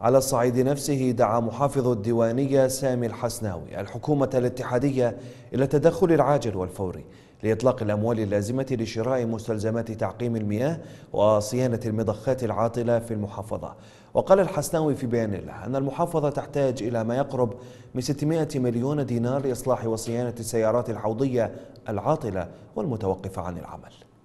على الصعيد نفسه دعا محافظ الديوانية سامي الحسناوي الحكومة الاتحادية إلى التدخل العاجل والفوري لإطلاق الأموال اللازمة لشراء مستلزمات تعقيم المياه وصيانة المضخات العاطلة في المحافظة وقال الحسناوي في بيان له أن المحافظة تحتاج إلى ما يقرب من 600 مليون دينار لإصلاح وصيانة السيارات الحوضية العاطلة والمتوقفة عن العمل